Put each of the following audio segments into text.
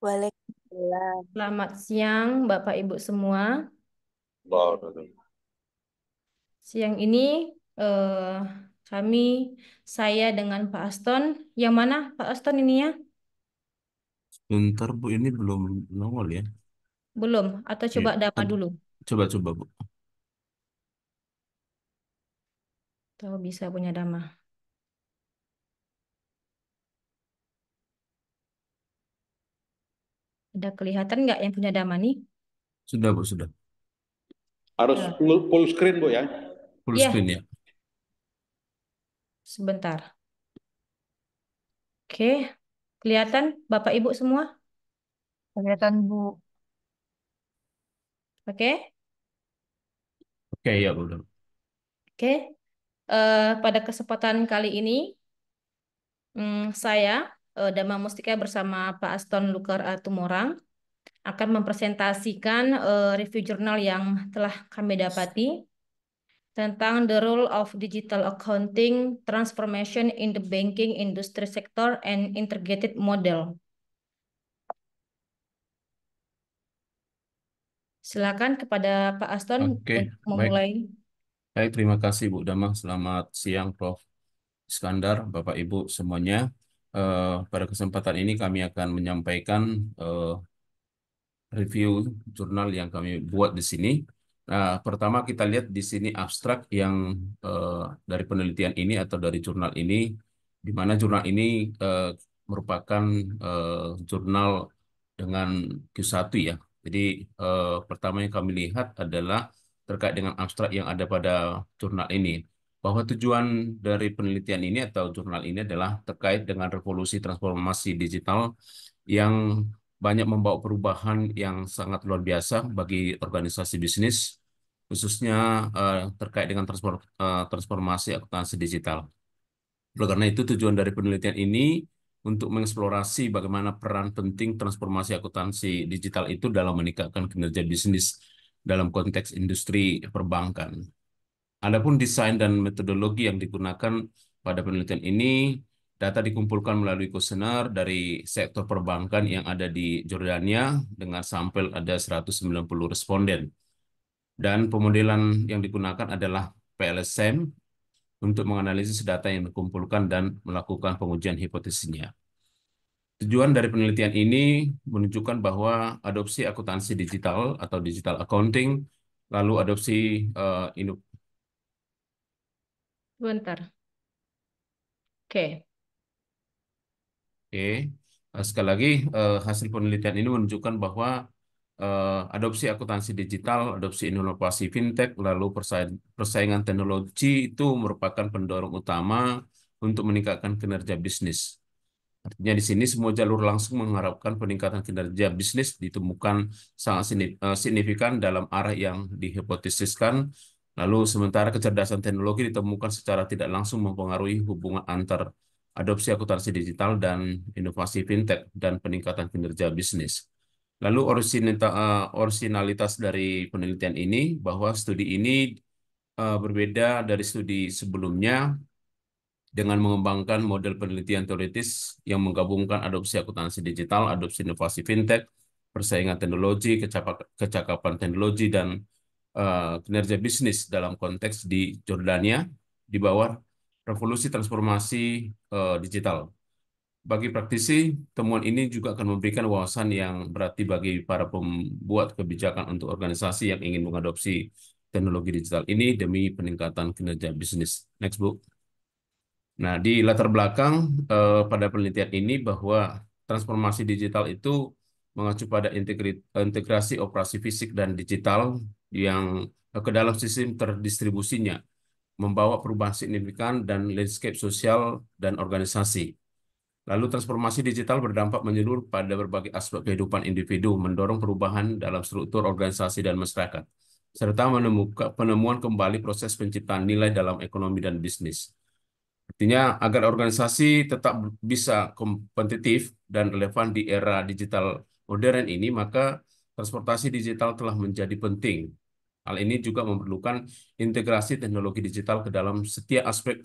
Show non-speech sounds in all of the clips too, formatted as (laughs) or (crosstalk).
Waalaikumsalam. Selamat siang, Bapak Ibu semua. Siang ini eh, kami, saya dengan Pak Aston. Yang mana Pak Aston ini ya? Sebentar Bu, ini belum nongol ya? Belum, atau iya, coba coba dapat dulu. Coba-coba Bu. Tahu bisa punya dama. ada kelihatan nggak yang punya Damani? Sudah, Bu, sudah. Harus iya. full, full screen, Bu, ya? Full ya. screen, ya. Sebentar. Oke, kelihatan Bapak Ibu semua? Kelihatan, Bu. Oke? Oke, ya, Bu. Oke. Uh, pada kesempatan kali ini, um, saya uh, eh, Dama Mustika bersama Pak Aston Lukar Atumorang akan mempresentasikan uh, review jurnal yang telah kami dapati tentang the role of digital accounting transformation in the banking industry sector and integrated model. Silakan kepada Pak Aston okay, untuk memulai. Baik. baik, terima kasih Bu Damah. Selamat siang Prof. Iskandar, Bapak Ibu semuanya. Uh, pada kesempatan ini kami akan menyampaikan uh, review jurnal yang kami buat di sini. Nah, pertama kita lihat di sini abstrak yang uh, dari penelitian ini atau dari jurnal ini, di mana jurnal ini uh, merupakan uh, jurnal dengan Q1 ya. Jadi uh, pertama yang kami lihat adalah terkait dengan abstrak yang ada pada jurnal ini bahwa tujuan dari penelitian ini atau jurnal ini adalah terkait dengan revolusi transformasi digital yang banyak membawa perubahan yang sangat luar biasa bagi organisasi bisnis, khususnya eh, terkait dengan eh, transformasi akuntansi digital. Oleh karena itu, tujuan dari penelitian ini untuk mengeksplorasi bagaimana peran penting transformasi akuntansi digital itu dalam meningkatkan kinerja bisnis dalam konteks industri perbankan. Adapun desain dan metodologi yang digunakan pada penelitian ini, data dikumpulkan melalui kuesioner dari sektor perbankan yang ada di Jordania dengan sampel ada 190 responden. Dan pemodelan yang digunakan adalah PLSM untuk menganalisis data yang dikumpulkan dan melakukan pengujian hipotesisnya. Tujuan dari penelitian ini menunjukkan bahwa adopsi akuntansi digital atau digital accounting, lalu adopsi uh, Bentar. Oke. Oke. Eh, sekali lagi, eh, hasil penelitian ini menunjukkan bahwa eh, adopsi akuntansi digital, adopsi inovasi fintech, lalu persaingan teknologi itu merupakan pendorong utama untuk meningkatkan kinerja bisnis. Artinya di sini semua jalur langsung mengharapkan peningkatan kinerja bisnis ditemukan sangat signifikan dalam arah yang dihipotesiskan Lalu sementara kecerdasan teknologi ditemukan secara tidak langsung mempengaruhi hubungan antar adopsi akuntansi digital dan inovasi fintech dan peningkatan kinerja bisnis. Lalu eh, orisinalitas dari penelitian ini bahwa studi ini eh, berbeda dari studi sebelumnya dengan mengembangkan model penelitian teoritis yang menggabungkan adopsi akuntansi digital, adopsi inovasi fintech, persaingan teknologi, kecakapan teknologi, dan Eh, kinerja bisnis dalam konteks di Jordania di bawah revolusi transformasi uh, digital. Bagi praktisi, temuan ini juga akan memberikan wawasan yang berarti bagi para pembuat kebijakan untuk organisasi yang ingin mengadopsi teknologi digital ini demi peningkatan kinerja bisnis. Next, Bu. Nah, di latar belakang eh, pada penelitian ini bahwa transformasi digital itu mengacu pada integrasi operasi fisik dan digital yang ke dalam sistem terdistribusinya, membawa perubahan signifikan dan landscape sosial dan organisasi. Lalu transformasi digital berdampak menyeluruh pada berbagai aspek kehidupan individu, mendorong perubahan dalam struktur organisasi dan masyarakat, serta menemukan penemuan kembali proses penciptaan nilai dalam ekonomi dan bisnis. Artinya agar organisasi tetap bisa kompetitif dan relevan di era digital modern ini, maka transportasi digital telah menjadi penting Hal ini juga memerlukan integrasi teknologi digital ke dalam setiap aspek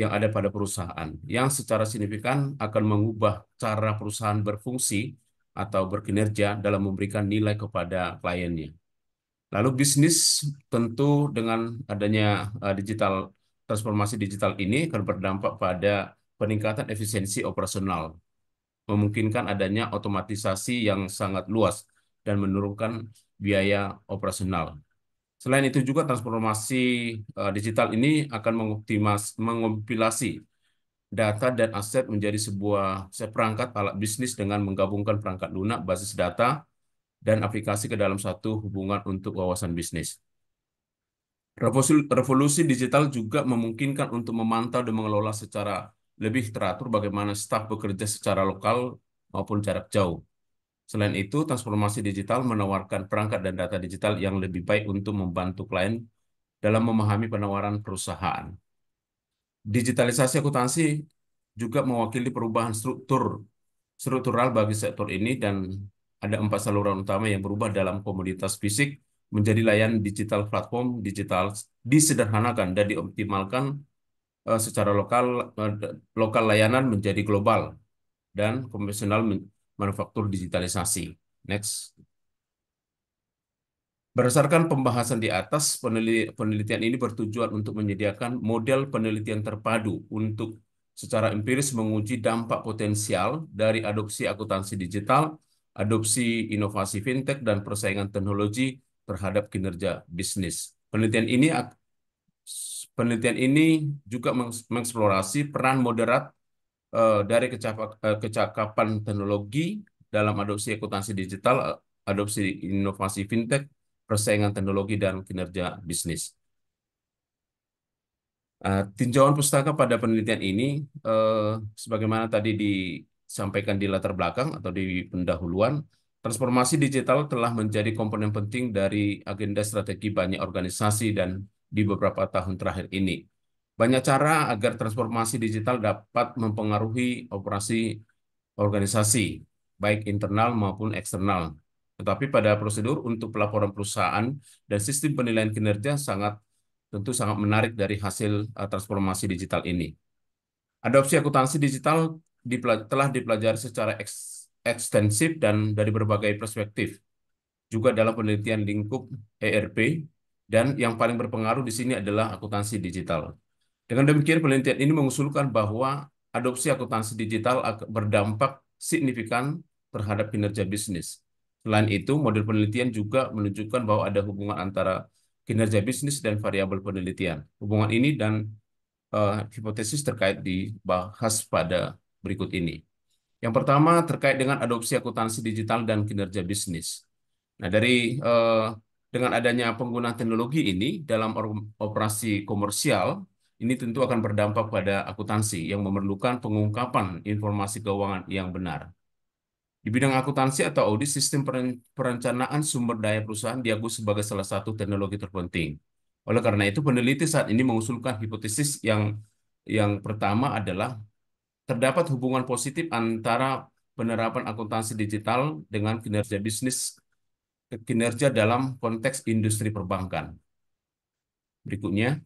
yang ada pada perusahaan, yang secara signifikan akan mengubah cara perusahaan berfungsi atau berkinerja dalam memberikan nilai kepada kliennya. Lalu bisnis tentu dengan adanya eh, digital transformasi digital ini akan berdampak pada peningkatan efisiensi operasional, memungkinkan adanya otomatisasi yang sangat luas dan menurunkan biaya operasional. Selain itu juga transformasi eh, digital ini akan mengompilasi data dan aset menjadi sebuah seperangkat alat bisnis dengan menggabungkan perangkat lunak, basis data, dan aplikasi ke dalam satu hubungan untuk wawasan bisnis. Revolusi, revolusi digital juga memungkinkan untuk memantau dan mengelola secara lebih teratur bagaimana staf bekerja secara lokal maupun jarak jauh. Selain itu, transformasi digital menawarkan perangkat dan data digital yang lebih baik untuk membantu klien dalam memahami penawaran perusahaan. Digitalisasi akuntansi juga mewakili perubahan struktur struktural bagi sektor ini dan ada empat saluran utama yang berubah dalam komoditas fisik menjadi layanan digital platform digital disederhanakan dan dioptimalkan eh, secara lokal eh, lokal layanan menjadi global dan konvensional manufaktur digitalisasi. Next. Berdasarkan pembahasan di atas, penelitian ini bertujuan untuk menyediakan model penelitian terpadu untuk secara empiris menguji dampak potensial dari adopsi akuntansi digital, adopsi inovasi fintech, dan persaingan teknologi terhadap kinerja bisnis. Penelitian ini penelitian ini juga mengeksplorasi peran moderat Eh, dari eh, kecakapan teknologi dalam adopsi akuntansi digital, adopsi inovasi fintech, persaingan teknologi, dan kinerja bisnis. Eh, tinjauan pustaka pada penelitian ini, sebagaimana tadi disampaikan di latar belakang atau di pendahuluan, transformasi digital telah menjadi komponen penting dari agenda strategi banyak organisasi dan di beberapa tahun terakhir ini. Banyak cara agar transformasi digital dapat mempengaruhi operasi organisasi, baik internal maupun eksternal. Tetapi pada prosedur untuk pelaporan perusahaan dan sistem penilaian kinerja sangat tentu sangat menarik dari hasil eh, transformasi digital ini. Adopsi akuntansi digital telah dipelajari secara ekstensif dan dari berbagai perspektif. Juga dalam penelitian lingkup ERP dan yang paling berpengaruh di sini adalah akuntansi digital. Dengan demikian, penelitian ini mengusulkan bahwa adopsi akuntansi digital berdampak signifikan terhadap kinerja bisnis. Selain itu, model penelitian juga menunjukkan bahwa ada hubungan antara kinerja bisnis dan variabel penelitian. Hubungan ini dan uh, hipotesis terkait dibahas pada berikut ini. Yang pertama terkait dengan adopsi akuntansi digital dan kinerja bisnis. Nah, dari eh, dengan adanya penggunaan teknologi ini dalam operasi komersial ini tentu akan berdampak pada akuntansi yang memerlukan pengungkapan informasi keuangan yang benar. Di bidang akuntansi atau audit, sistem perencanaan sumber daya perusahaan diakui sebagai salah satu teknologi terpenting. Oleh karena itu, peneliti saat ini mengusulkan hipotesis yang yang pertama adalah terdapat hubungan positif antara penerapan akuntansi digital dengan kinerja bisnis kinerja dalam konteks industri perbankan. Berikutnya,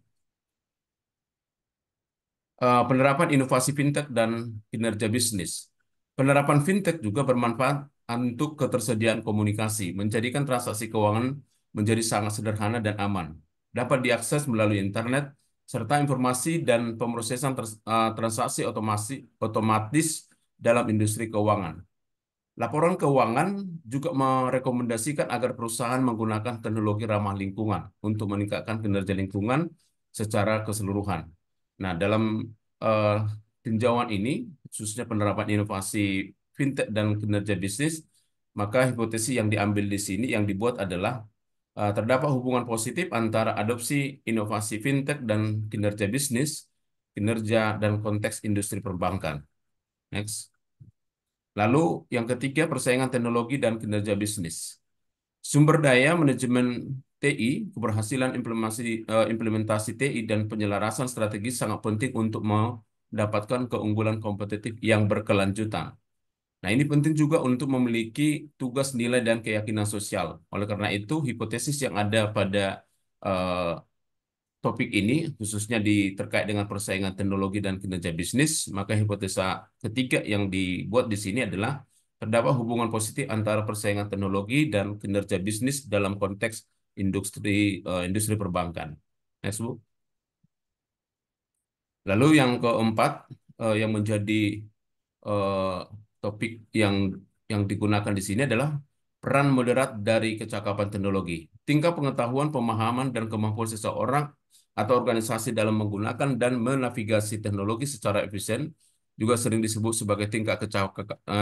Eh, penerapan inovasi fintech dan kinerja bisnis. Penerapan fintech juga bermanfaat untuk ketersediaan komunikasi, menjadikan transaksi keuangan menjadi sangat sederhana dan aman, dapat diakses melalui internet, serta informasi dan pemrosesan eh, transaksi otomasi, otomatis dalam industri keuangan. Laporan keuangan juga merekomendasikan agar perusahaan menggunakan teknologi ramah lingkungan untuk meningkatkan kinerja lingkungan secara keseluruhan. Nah, dalam uh, tinjauan ini, khususnya penerapan inovasi fintech dan kinerja bisnis, maka hipotesis yang diambil di sini yang dibuat adalah uh, terdapat hubungan positif antara adopsi inovasi fintech dan kinerja bisnis, kinerja dan konteks industri perbankan. Next. Lalu yang ketiga persaingan teknologi dan kinerja bisnis. Sumber daya manajemen TI, keberhasilan eh, implementasi, uh, implementasi TI dan penyelarasan strategis sangat penting untuk mendapatkan keunggulan kompetitif yang berkelanjutan. Nah, ini penting juga untuk memiliki tugas nilai dan keyakinan sosial. Oleh karena itu, hipotesis yang ada pada uh, topik ini, khususnya di terkait dengan persaingan teknologi dan kinerja bisnis, maka hipotesa ketiga yang dibuat di sini adalah terdapat hubungan positif antara persaingan teknologi dan kinerja bisnis dalam konteks industri uh, industri perbankan. Next, Bu. Lalu yang keempat uh, yang menjadi uh, topik yang yang digunakan di sini adalah peran moderat dari kecakapan teknologi. Tingkat pengetahuan, pemahaman dan kemampuan seseorang atau organisasi dalam menggunakan dan menavigasi teknologi secara efisien juga sering disebut sebagai tingkat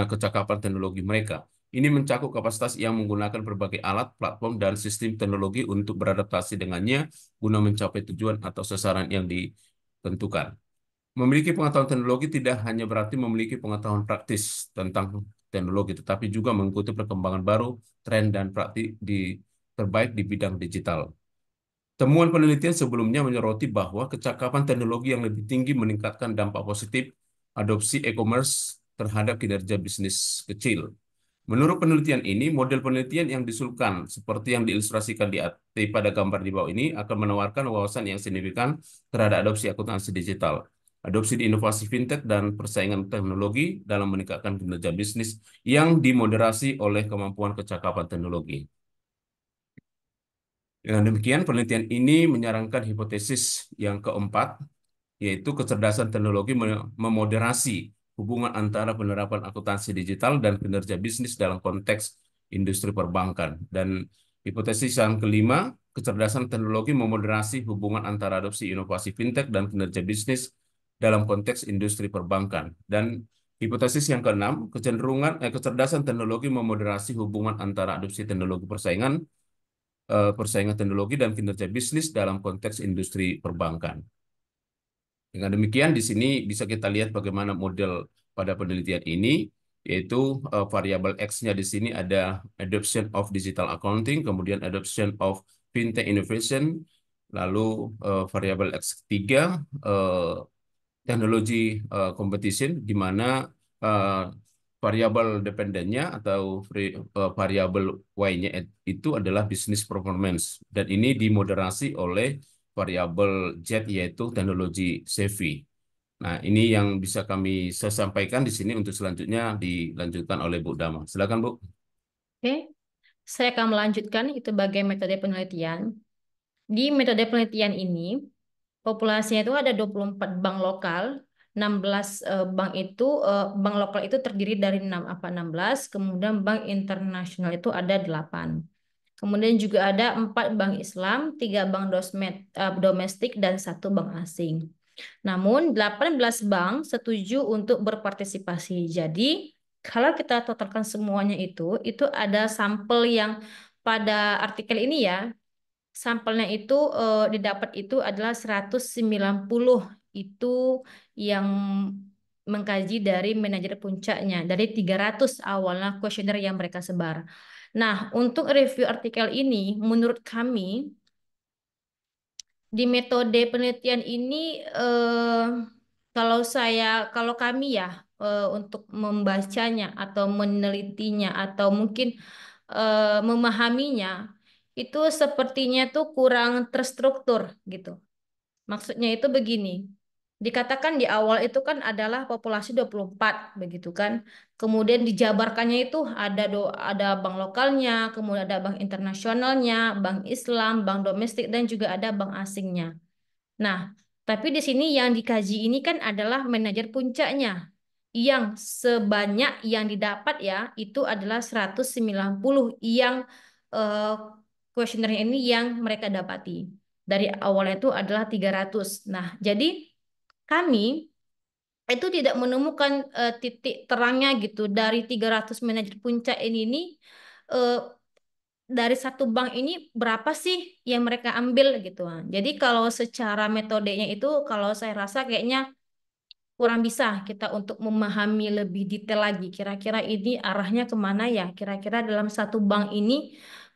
kecakapan teknologi mereka. Ini mencakup kapasitas yang menggunakan berbagai alat, platform, dan sistem teknologi untuk beradaptasi dengannya guna mencapai tujuan atau sasaran yang ditentukan. Memiliki pengetahuan teknologi tidak hanya berarti memiliki pengetahuan praktis tentang teknologi, tetapi juga mengikuti perkembangan baru, tren, dan praktik di, terbaik di bidang digital. Temuan penelitian sebelumnya menyoroti bahwa kecakapan teknologi yang lebih tinggi meningkatkan dampak positif adopsi e-commerce terhadap kinerja bisnis kecil Menurut penelitian ini, model penelitian yang disulkan seperti yang diilustrasikan di pada gambar di bawah ini akan menawarkan wawasan yang signifikan terhadap adopsi akuntansi digital, adopsi di inovasi fintech dan persaingan teknologi dalam meningkatkan kinerja bisnis yang dimoderasi oleh kemampuan kecakapan teknologi. Dengan demikian, penelitian ini menyarankan hipotesis yang keempat, yaitu kecerdasan teknologi memoderasi hubungan antara penerapan akuntansi digital dan kinerja bisnis dalam konteks industri perbankan. Dan hipotesis yang kelima, kecerdasan teknologi memoderasi hubungan antara adopsi inovasi fintech dan kinerja bisnis dalam konteks industri perbankan. Dan hipotesis yang keenam, kecenderungan eh, kecerdasan teknologi memoderasi hubungan antara adopsi teknologi persaingan eh, persaingan teknologi dan kinerja bisnis dalam konteks industri perbankan. Dengan demikian di sini bisa kita lihat bagaimana model pada penelitian ini yaitu uh, variabel X-nya di sini ada adoption of digital accounting, kemudian adoption of fintech innovation, lalu uh, variabel X3 uh, eh, teknologi uh, competition di mana uh, variabel dependennya atau variabel Y-nya itu adalah business performance dan ini dimoderasi oleh variabel Z yaitu teknologi safety. Nah, ini yang bisa kami sampaikan di sini untuk selanjutnya dilanjutkan oleh Bu Dama. Silakan, Bu. Oke. Saya akan melanjutkan itu bagai metode penelitian. Di metode penelitian ini, populasinya itu ada 24 bank lokal 16 eh, bank itu eh, bank lokal itu terdiri dari 6 apa 16, kemudian bank internasional itu ada 8. Kemudian juga ada empat bank Islam, tiga bank eh, domestik, dan satu bank asing. Namun 18 bank setuju untuk berpartisipasi. Jadi kalau kita totalkan semuanya itu, itu ada sampel yang pada artikel ini ya, sampelnya itu eh, didapat itu adalah 190 itu yang mengkaji dari manajer puncaknya dari 300 awalnya kuesioner yang mereka sebar. Nah, untuk review artikel ini, menurut kami di metode penelitian ini, eh, kalau saya, kalau kami ya, eh, untuk membacanya atau menelitinya atau mungkin eh, memahaminya, itu sepertinya tuh kurang terstruktur gitu. Maksudnya itu begini dikatakan di awal itu kan adalah populasi 24 begitu kan. Kemudian dijabarkannya itu ada do, ada bank lokalnya, kemudian ada bank internasionalnya, bank Islam, bank domestik dan juga ada bank asingnya. Nah, tapi di sini yang dikaji ini kan adalah manajer puncaknya yang sebanyak yang didapat ya itu adalah 190 yang eh kuesioner ini yang mereka dapati. Dari awalnya itu adalah 300. Nah, jadi kami itu tidak menemukan uh, titik terangnya gitu dari 300 manajer puncak ini nih eh, uh, dari satu bank ini berapa sih yang mereka ambil gitu. Jadi kalau secara metodenya itu kalau saya rasa kayaknya kurang bisa kita untuk memahami lebih detail lagi kira-kira ini arahnya kemana ya kira-kira dalam satu bank ini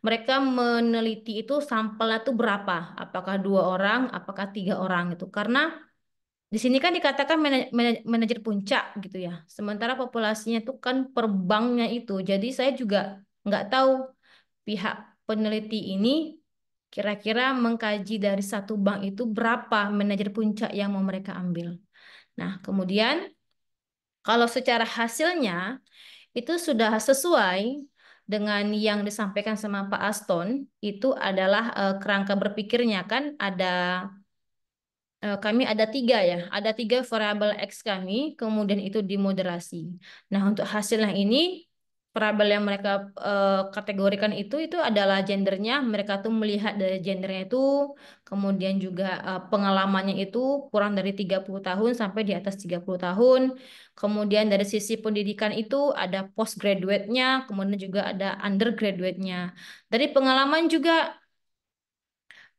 mereka meneliti itu sampelnya tuh berapa apakah dua orang apakah tiga orang itu karena di sini kan dikatakan manajer, puncak gitu ya. Sementara populasinya itu kan per banknya itu. Jadi saya juga nggak tahu pihak peneliti ini kira-kira mengkaji dari satu bank itu berapa manajer puncak yang mau mereka ambil. Nah, kemudian kalau secara hasilnya itu sudah sesuai dengan yang disampaikan sama Pak Aston, itu adalah eh, kerangka berpikirnya kan ada Eh, kami ada tiga ya, ada tiga variabel X kami, kemudian itu dimoderasi. Nah, untuk hasilnya ini, variabel yang mereka uh, kategorikan itu, itu adalah gendernya, mereka tuh melihat dari gendernya itu, kemudian juga uh, pengalamannya itu kurang dari 30 tahun sampai di atas 30 tahun, kemudian dari sisi pendidikan itu ada postgraduate-nya, kemudian juga ada undergraduate-nya. Dari pengalaman juga,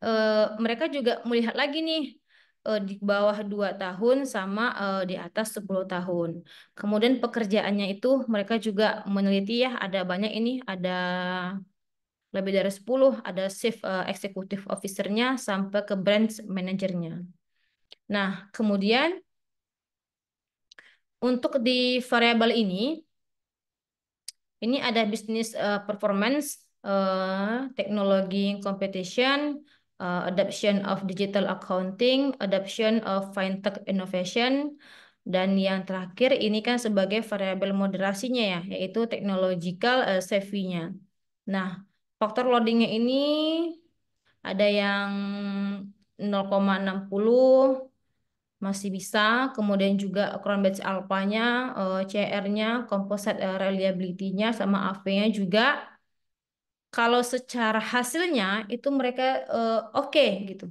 uh, mereka juga melihat lagi nih, uh, di bawah 2 tahun sama uh, di atas 10 tahun. Kemudian pekerjaannya itu mereka juga meneliti ya ada banyak ini ada lebih dari 10 ada chief uh, officer-nya sampai ke branch manajernya. Nah, kemudian untuk di variabel ini ini ada bisnis uh, performance, uh, teknologi competition, uh, adoption of digital accounting, adoption of fintech innovation, dan yang terakhir ini kan sebagai variabel moderasinya ya, yaitu technological uh, safety-nya. Nah, faktor loadingnya ini ada yang 0,60 masih bisa, kemudian juga crown batch alpha-nya, uh, CR-nya, composite uh, reliability-nya sama AV-nya juga kalau secara hasilnya itu mereka uh, oke okay, gitu.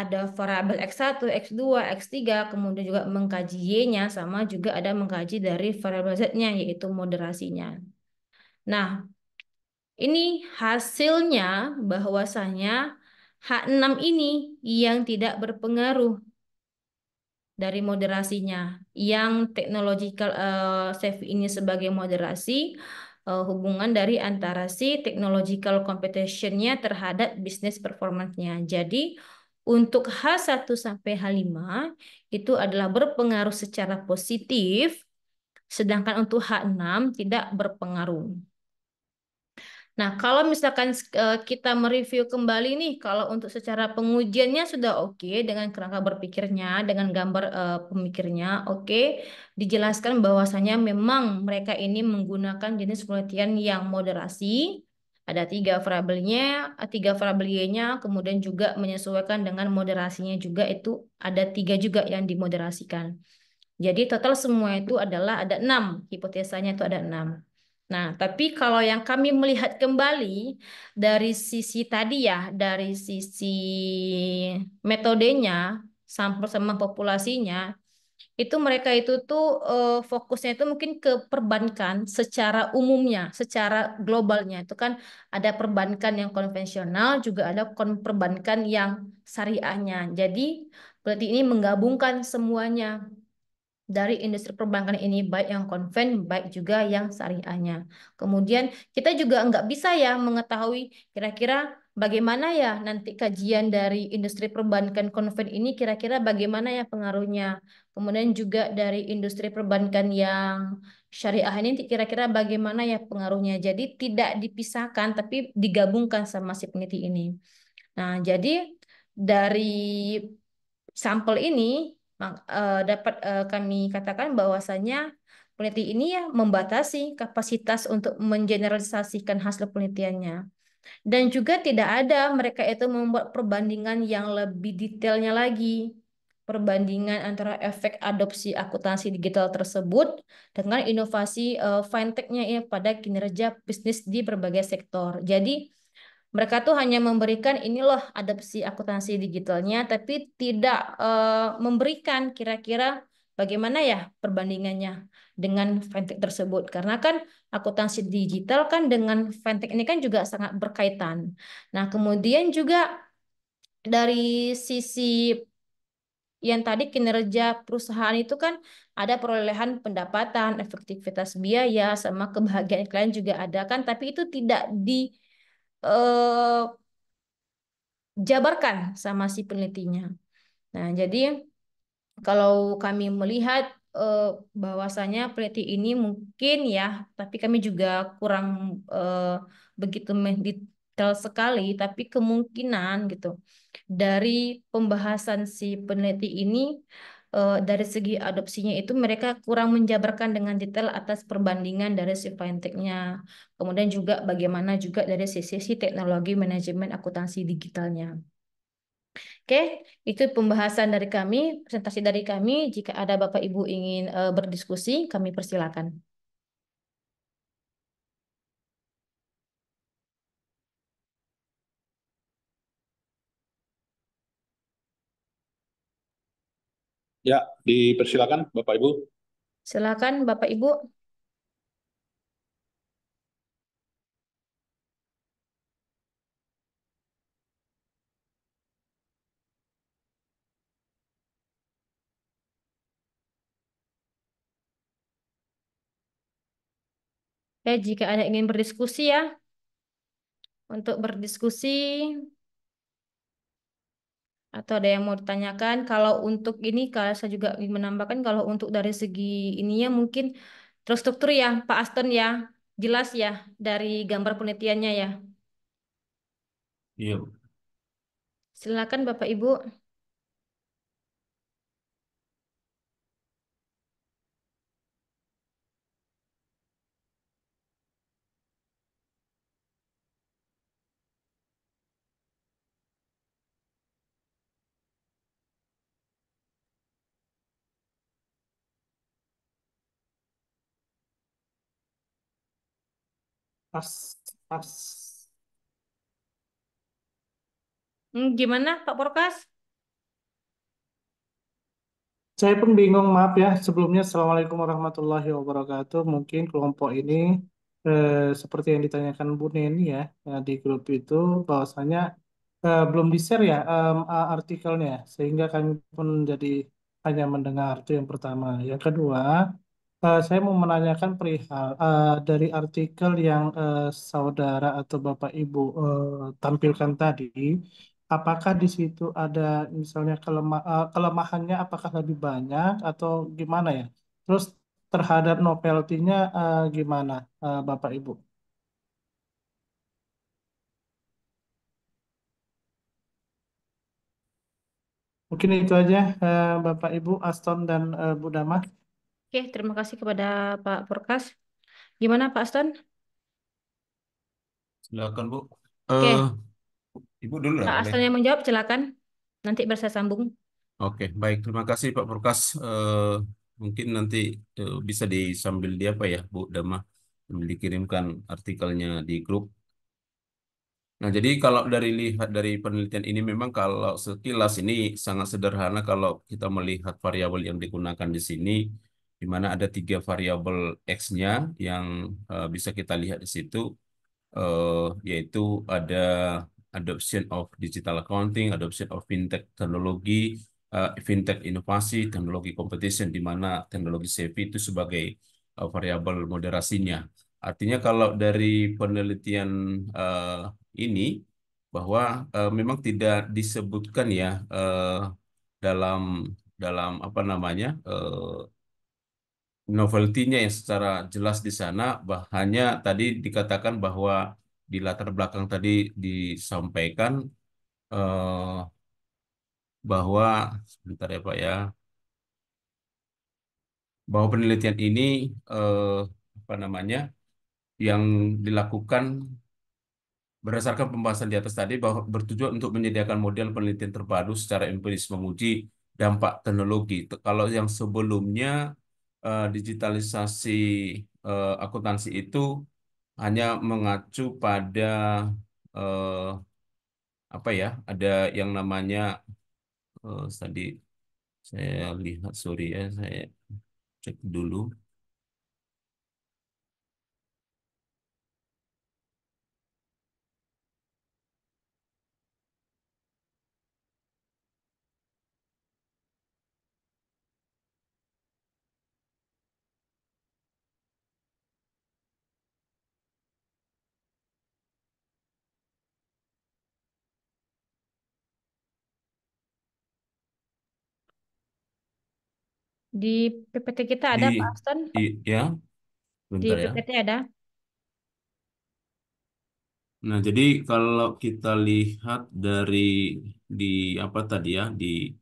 Ada variabel X1, X2, X3, kemudian juga mengkaji Y-nya sama juga ada mengkaji dari variabel Z-nya yaitu moderasinya. Nah, ini hasilnya bahwasanya H6 ini yang tidak berpengaruh dari moderasinya. Yang technological uh, eh, safety ini sebagai moderasi, uh, hubungan dari antara si technological competition-nya terhadap bisnis performance-nya. Jadi untuk H1 sampai H5 itu adalah berpengaruh secara positif, sedangkan untuk H6 tidak berpengaruh. Nah, kalau misalkan eh, kita mereview kembali nih, kalau untuk secara pengujiannya sudah oke okay, dengan kerangka berpikirnya, dengan gambar uh, pemikirnya oke, okay, dijelaskan bahwasanya memang mereka ini menggunakan jenis penelitian yang moderasi, ada tiga variabelnya, tiga variabelnya, kemudian juga menyesuaikan dengan moderasinya juga itu ada tiga juga yang dimoderasikan. Jadi total semua itu adalah ada enam, hipotesanya itu ada enam. Nah, tapi kalau yang kami melihat kembali dari sisi tadi ya, dari sisi metodenya, sampel sama populasinya, itu mereka itu tuh eh, fokusnya itu mungkin ke perbankan secara umumnya, secara globalnya. Itu kan ada perbankan yang konvensional, juga ada perbankan yang syariahnya. Jadi berarti ini menggabungkan semuanya dari industri perbankan ini baik yang konven baik juga yang syariahnya. Kemudian kita juga nggak bisa ya mengetahui kira-kira bagaimana ya nanti kajian dari industri perbankan konven ini kira-kira bagaimana ya pengaruhnya. Kemudian juga dari industri perbankan yang syariah ini kira-kira bagaimana ya pengaruhnya. Jadi tidak dipisahkan tapi digabungkan sama si peneliti ini. Nah, jadi dari sampel ini Eh, dapat eh, kami katakan bahwasanya peneliti ini ya membatasi kapasitas untuk mengeneralisasikan hasil penelitiannya. Dan juga tidak ada mereka itu membuat perbandingan yang lebih detailnya lagi perbandingan antara efek adopsi akuntansi digital tersebut dengan inovasi uh, eh, fintech ya pada kinerja bisnis di berbagai sektor. Jadi mereka tuh hanya memberikan ini loh adopsi akuntansi digitalnya, tapi tidak uh, memberikan kira-kira bagaimana ya perbandingannya dengan fintech tersebut. Karena kan akuntansi digital kan dengan fintech ini kan juga sangat berkaitan. Nah kemudian juga dari sisi yang tadi kinerja perusahaan itu kan ada perolehan pendapatan, efektivitas biaya, sama kebahagiaan klien juga ada kan, tapi itu tidak di eh, jabarkan sama si penelitinya. Nah, jadi kalau kami melihat eh, bahwasanya peneliti ini mungkin ya, tapi kami juga kurang eh, begitu detail sekali, tapi kemungkinan gitu dari pembahasan si peneliti ini uh, dari segi adopsinya itu mereka kurang menjabarkan dengan detail atas perbandingan dari si fintechnya. Kemudian juga bagaimana juga dari sisi si teknologi manajemen akuntansi digitalnya. Oke, itu pembahasan dari kami, presentasi dari kami. Jika ada Bapak Ibu ingin eh, berdiskusi, kami persilakan. Ya, dipersilakan Bapak Ibu. Silakan Bapak Ibu. Oke, eh, jika Anda ingin berdiskusi ya, untuk berdiskusi atau ada yang mau ditanyakan? Kalau untuk ini, kalau saya juga menambahkan kalau untuk dari segi ininya mungkin terstruktur ya, Pak Aston ya, jelas ya dari gambar penelitiannya ya. Iya. Silakan Bapak Ibu. pas pas Hmm, Gimana Pak Porkas? Saya pun bingung, maaf ya. Sebelumnya, Assalamualaikum warahmatullahi wabarakatuh. Mungkin kelompok ini eh, seperti yang ditanyakan Bu Neni ya, eh, di grup itu bahwasanya eh, belum di-share ya eh, artikelnya, sehingga kami pun jadi hanya mendengar itu yang pertama. Yang kedua, Uh, saya mau menanyakan perihal uh, dari artikel yang uh, saudara atau bapak ibu tampilkan tadi, apakah di situ ada misalnya uh, kelemahannya apakah lebih banyak atau gimana ya? Terus terhadap novelty-nya gimana bapak ibu? Mungkin itu aja Bapak Ibu Aston dan Bu Damah. Oke, terima kasih kepada Pak Purkas. Gimana Pak Aston? Silakan Bu. Oke. Uh, Ibu dulu lah. Pak Aston yang menjawab, silakan. Nanti biar sambung. Oke, baik. Terima kasih Pak Purkas. Uh, mungkin nanti uh, bisa disambil di apa ya Bu Dama dikirimkan artikelnya di grup. Nah, jadi kalau dari lihat dari penelitian ini memang kalau sekilas ini sangat sederhana kalau kita melihat variabel yang digunakan di sini di mana ada tiga variabel x-nya yang uh, bisa kita lihat di situ uh, yaitu ada adoption of digital accounting, adoption of fintech teknologi, uh, fintech inovasi, teknologi competition di mana teknologi safety itu sebagai uh, variabel moderasinya. Artinya kalau dari penelitian uh, ini bahwa uh, memang tidak disebutkan ya uh, dalam dalam apa namanya uh, novelty-nya yang secara jelas di sana bahannya tadi dikatakan bahwa di latar belakang tadi disampaikan eh, bahwa sebentar ya Pak ya bahwa penelitian ini eh, apa namanya yang dilakukan berdasarkan pembahasan di atas tadi bahwa bertujuan untuk menyediakan model penelitian terpadu secara empiris menguji dampak teknologi. Kalau yang sebelumnya Eh, digitalisasi uh, akuntansi itu hanya mengacu pada uh, apa ya ada yang namanya uh, tadi saya lihat sorry ya saya cek dulu Di PPT kita ada Di, Pak Aston? di ya, ya. PPT ada? Nah, jadi kalau kita lihat dari di apa tadi ya, di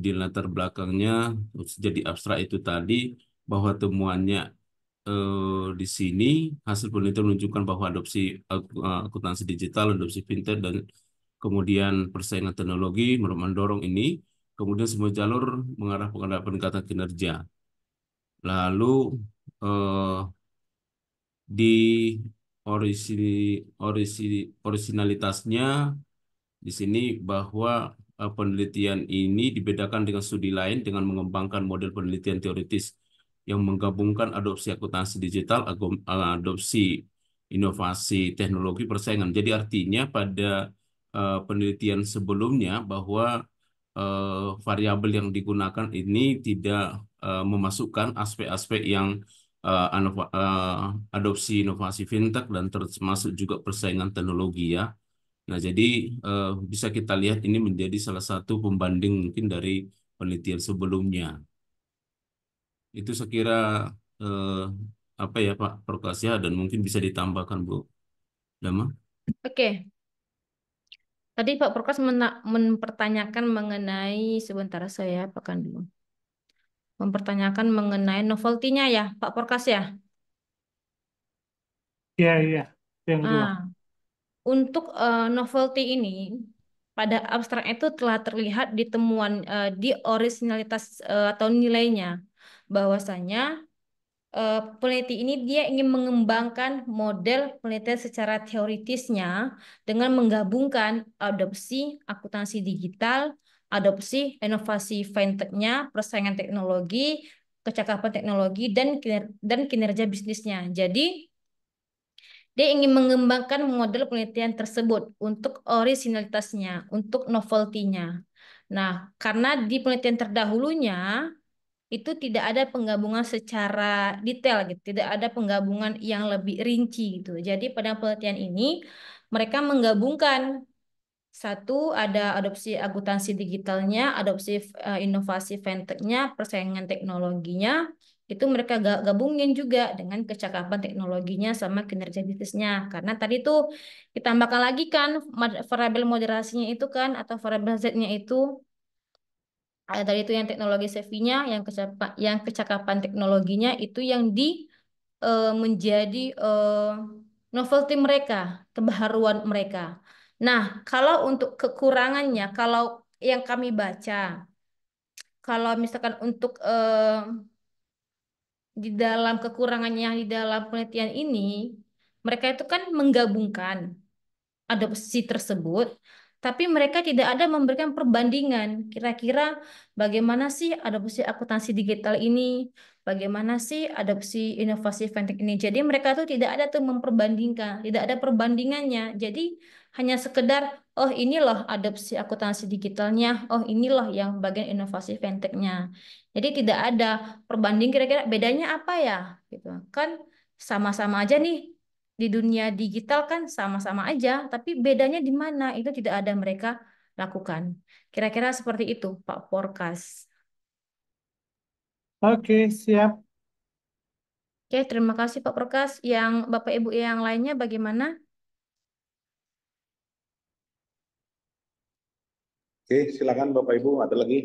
di latar belakangnya jadi abstrak itu tadi bahwa temuannya eh, di sini hasil penelitian menunjukkan bahwa adopsi eh, akuntansi digital, adopsi fintech dan kemudian persaingan teknologi mendorong ini kemudian semua jalur mengarah pada peningkatan kinerja. Lalu eh, di orisi, orisi, orisinalitasnya di sini bahwa eh, penelitian ini dibedakan dengan studi lain dengan mengembangkan model penelitian teoritis yang menggabungkan adopsi akuntansi digital, adopsi inovasi teknologi persaingan. Jadi artinya pada uh, penelitian sebelumnya bahwa uh, variabel yang digunakan ini tidak uh, memasukkan aspek-aspek yang uh, uh, adopsi inovasi fintech dan termasuk juga persaingan teknologi ya. Nah, jadi uh, bisa kita lihat ini menjadi salah satu pembanding mungkin dari penelitian sebelumnya. Itu sekira uh, apa ya Pak Prokasia dan mungkin bisa ditambahkan Bu Dama. Oke, okay. Tadi Pak Prokas mempertanyakan mengenai sebentar saya apakan dulu. Mempertanyakan mengenai novelty-nya ya, Pak Prokas ya? Iya, iya. Yang kedua. Nah, untuk uh, novelty ini pada abstrak itu telah terlihat di temuan uh, di originalitas uh, atau nilainya bahwasanya uh, peneliti ini dia ingin mengembangkan model penelitian secara teoritisnya dengan menggabungkan adopsi akuntansi digital, adopsi inovasi fintechnya, persaingan teknologi, kecakapan teknologi dan kiner dan kinerja bisnisnya. Jadi dia ingin mengembangkan model penelitian tersebut untuk originalitasnya, untuk novelty-nya. Nah, karena di penelitian terdahulunya itu tidak ada penggabungan secara detail gitu, tidak ada penggabungan yang lebih rinci gitu. Jadi pada penelitian ini mereka menggabungkan satu ada adopsi akuntansi digitalnya, adopsi eh, inovasi fintechnya, persaingan teknologinya, itu mereka gabungin juga dengan kecakapan teknologinya sama kinerja bisnisnya. Karena tadi itu kita tambahkan lagi kan variabel moderasinya itu kan atau variabel Z-nya itu ada tadi itu yang teknologi savvy-nya, yang kecakapan, yang kecakapan teknologinya itu yang di uh, menjadi uh, novelty mereka, kebaharuan mereka. Nah, kalau untuk kekurangannya, kalau yang kami baca, kalau misalkan untuk uh, di dalam kekurangannya di dalam penelitian ini, mereka itu kan menggabungkan adopsi tersebut tapi mereka tidak ada memberikan perbandingan kira-kira bagaimana sih adopsi akuntansi digital ini, bagaimana sih adopsi inovasi fintech ini. Jadi mereka tuh tidak ada tuh memperbandingkan, tidak ada perbandingannya. Jadi hanya sekedar oh ini loh adopsi akuntansi digitalnya, oh ini loh yang bagian inovasi fintechnya. Jadi tidak ada perbanding kira-kira bedanya apa ya gitu. Kan sama-sama aja nih di dunia digital kan sama-sama aja, tapi bedanya di mana itu tidak ada mereka lakukan. Kira-kira seperti itu, Pak Porkas. Oke, siap. Oke, terima kasih Pak Porkas. Yang Bapak Ibu yang lainnya bagaimana? Oke, silakan Bapak Ibu, ada lagi.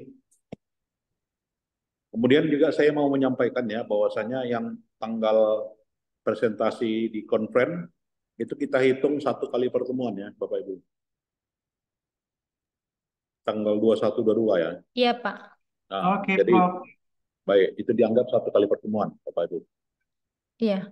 Kemudian juga saya mau menyampaikan ya bahwasanya yang tanggal presentasi di konferen itu kita hitung satu kali pertemuan ya Bapak Ibu. Tanggal 21 22 ya. Iya, Pak. Nah, Oke, okay, jadi, Pak. Baik, itu dianggap satu kali pertemuan Bapak Ibu. Iya.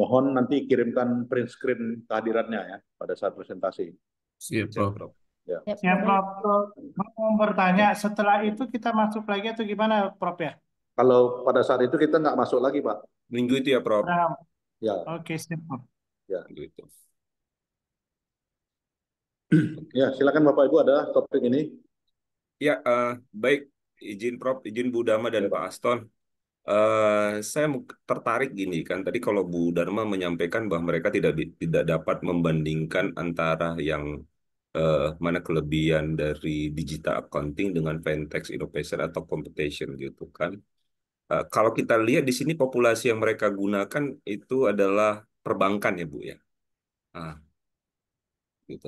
Mohon nanti kirimkan print screen kehadirannya ya pada saat presentasi. Siap, Prof. Ya. Siap, Prof. Mau bertanya, setelah itu kita masuk lagi atau gimana, Prof ya? Kalau pada saat itu kita nggak masuk lagi, Pak. Minggu itu ya, Prof. Nah, Ya. Oke, siap. Ya. Gitu. (clears throat) Ya, silakan Bapak Ibu ada topik ini. Ya, uh, baik. Izin Prof, izin Bu Dama dan ya. Pak Aston. Uh, saya tertarik gini kan tadi kalau Bu Dharma menyampaikan bahwa mereka tidak tidak dapat membandingkan antara yang uh, mana kelebihan dari digital accounting dengan fintech innovation atau competition gitu kan. Eh, kalau kita lihat di sini populasi yang mereka gunakan itu adalah perbankan ya Bu ya. Ah, gitu.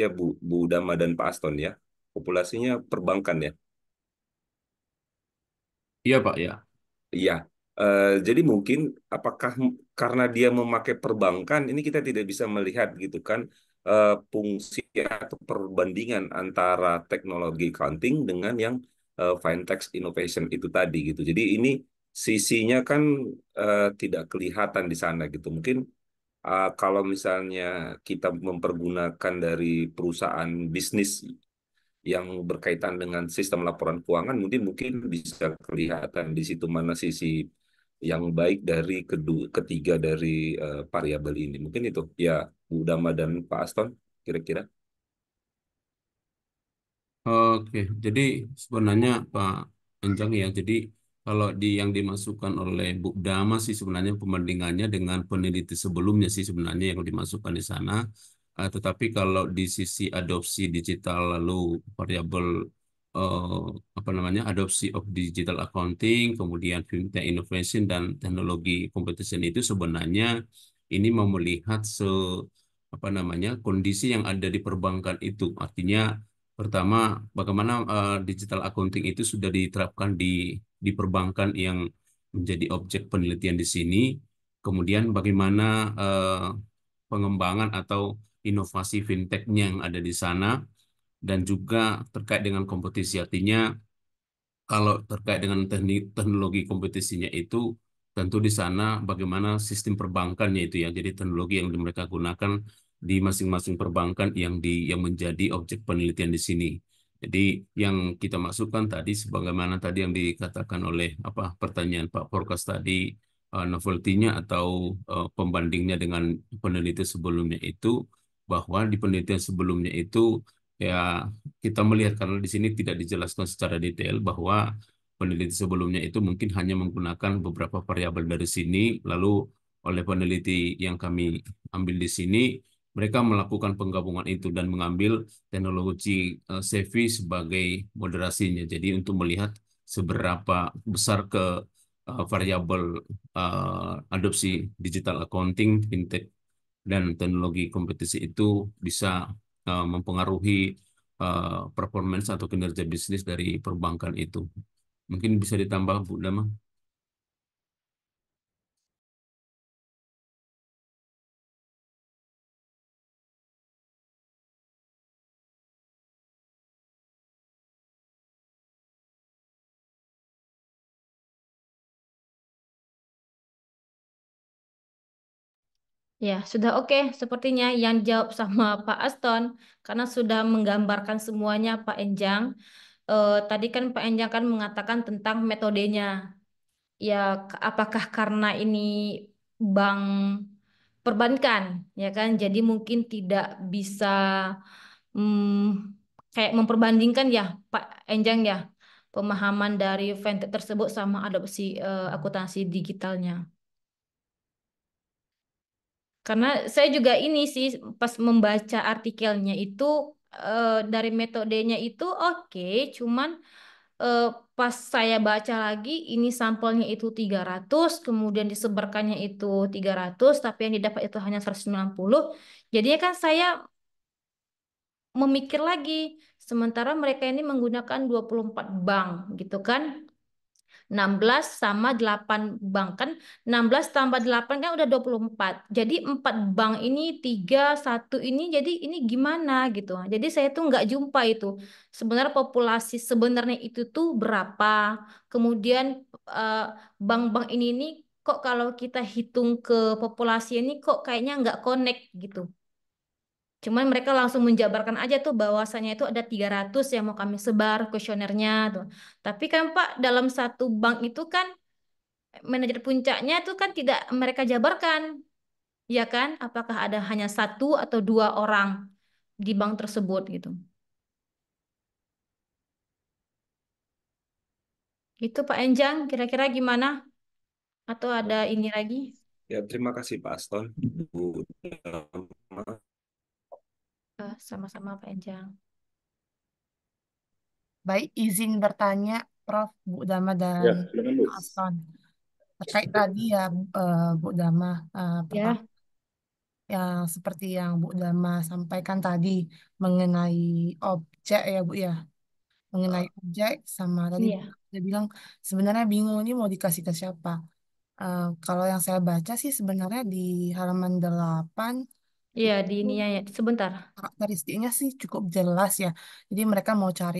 Ya Bu, Bu Dama dan Pak Aston ya. Populasinya perbankan ya. Iya Pak ya. Iya. Uh, jadi mungkin apakah karena dia memakai perbankan ini kita tidak bisa melihat gitu kan uh, fungsi atau perbandingan antara teknologi accounting dengan yang uh, eh, fintech innovation itu tadi gitu. Jadi ini sisinya kan uh, tidak kelihatan di sana gitu. Mungkin uh, kalau misalnya kita mempergunakan dari perusahaan bisnis yang berkaitan dengan sistem laporan keuangan mungkin mungkin bisa kelihatan di situ mana sisi yang baik dari kedua ketiga dari uh, variabel ini mungkin itu ya Bu Dama dan Pak Aston kira-kira Oke, jadi sebenarnya Pak Anjang ya, jadi kalau di yang dimasukkan oleh Bu Dama sih sebenarnya pembandingannya dengan peneliti sebelumnya sih sebenarnya yang dimasukkan di sana. Uh, tetapi kalau di sisi adopsi digital lalu variabel uh, eh, apa namanya adopsi of digital accounting, kemudian fintech innovation dan teknologi competition itu sebenarnya ini mau melihat se apa namanya kondisi yang ada di perbankan itu. Artinya Pertama, bagaimana uh, digital accounting itu sudah diterapkan di di perbankan yang menjadi objek penelitian di sini. Kemudian bagaimana uh, pengembangan atau inovasi fintechnya yang ada di sana dan juga terkait dengan kompetisi artinya kalau terkait dengan teknologi kompetisinya itu tentu di sana bagaimana sistem perbankannya itu ya jadi teknologi yang mereka gunakan di masing-masing perbankan yang di yang menjadi objek penelitian di sini. Jadi yang kita masukkan tadi sebagaimana tadi yang dikatakan oleh apa pertanyaan Pak Porkas tadi uh, novelty-nya atau uh, pembandingnya dengan penelitian sebelumnya itu bahwa di penelitian sebelumnya itu ya kita melihat karena di sini tidak dijelaskan secara detail bahwa peneliti sebelumnya itu mungkin hanya menggunakan beberapa variabel dari sini lalu oleh peneliti yang kami ambil di sini mereka melakukan penggabungan itu dan mengambil teknologi eh, safety sebagai moderasinya. Jadi untuk melihat seberapa besar ke uh, variabel uh, adopsi digital accounting, fintech, dan teknologi kompetisi itu bisa uh, mempengaruhi uh, performance atau kinerja bisnis dari perbankan itu. Mungkin bisa ditambah Bu Dama. Ya, sudah oke sepertinya yang jawab sama Pak Aston karena sudah menggambarkan semuanya Pak Enjang. Eh, tadi kan Pak Enjang kan mengatakan tentang metodenya. Ya, apakah karena ini bank perbankan, ya kan? Jadi mungkin tidak bisa hmm, kayak memperbandingkan ya Pak Enjang ya pemahaman dari fintech tersebut sama adopsi eh, akuntansi digitalnya. Karena saya juga ini sih pas membaca artikelnya itu eh, dari metodenya itu oke, okay, cuman eh, pas saya baca lagi ini sampelnya itu 300, kemudian disebarkannya itu 300, tapi yang didapat itu hanya 190. jadi kan saya memikir lagi, sementara mereka ini menggunakan 24 bank gitu kan. 16 sama 8 bank kan 16 tambah 8 kan udah 24. Jadi 4 bank ini 3 1 ini jadi ini gimana gitu. Jadi saya tuh nggak jumpa itu. Sebenarnya populasi sebenarnya itu tuh berapa. Kemudian eh, bank-bank ini ini kok kalau kita hitung ke populasi ini kok kayaknya nggak connect gitu. Cuman mereka langsung menjabarkan aja tuh bahwasannya itu ada 300 yang mau kami sebar kuesionernya tuh. Tapi kan Pak dalam satu bank itu kan manajer puncaknya itu kan tidak mereka jabarkan. Ya kan? Apakah ada hanya satu atau dua orang di bank tersebut gitu. Itu Pak Enjang, kira-kira gimana? Atau ada ini lagi? Ya, terima kasih Pak Aston. Eh, sama-sama Pak Enjang. Baik, izin bertanya Prof. Bu Dama dan Ya, silakan Terkait tadi ya Bu eh, Dama, eh, ya. ya, seperti yang Bu Dama sampaikan tadi mengenai objek ya Bu ya, mengenai objek sama tadi ya. dia bilang sebenarnya bingung ini mau dikasih ke siapa. Uh, kalau yang saya baca sih sebenarnya di halaman 8 Iya, iya, di ini ya. Sebentar. karakteristiknya sih cukup jelas ya. Jadi mereka mau cari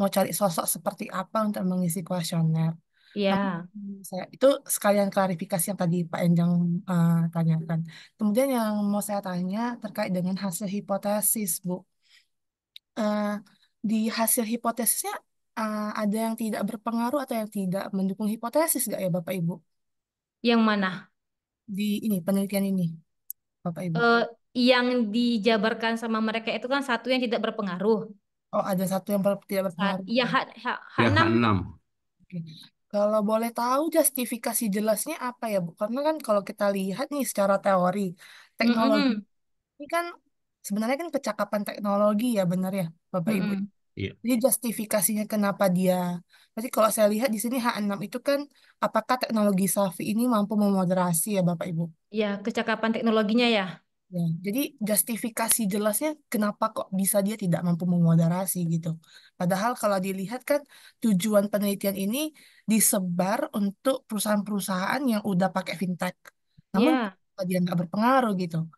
mau cari sosok seperti apa untuk mengisi kuesioner. Nah, Iya. saya itu sekalian klarifikasi yang tadi Pak Enjang uh, tanyakan. Kemudian yang mau saya tanya terkait dengan hasil hipotesis, Bu. Uh, di hasil hipotesisnya uh, ada yang tidak berpengaruh atau yang tidak mendukung hipotesis nggak ya Bapak Ibu? Yang mana? Di ini penelitian ini, Bapak Ibu yang dijabarkan sama mereka itu kan satu yang tidak berpengaruh. Oh, ada satu yang ber- tidak berpengaruh. Iya, H, 6 Ya, H6. enam. Oke. Kalau boleh tahu justifikasi jelasnya apa ya, Bu? Karena kan kalau kita lihat nih secara teori, teknologi mm -hmm. ini kan sebenarnya kan kecakapan teknologi ya, benar ya, Bapak Ibu. mm -hmm. Iya. Jadi justifikasinya kenapa dia. Berarti kalau saya lihat di sini H6 itu kan apakah teknologi Safi ini mampu memoderasi ya, Bapak Ibu? Ya, kecakapan teknologinya ya. Ya, jadi justifikasi jelasnya kenapa kok bisa dia tidak mampu memoderasi gitu. Padahal kalau dilihat kan tujuan penelitian ini disebar untuk perusahaan-perusahaan yang udah pakai fintech. Namun Ya, dia nggak berpengaruh gitu.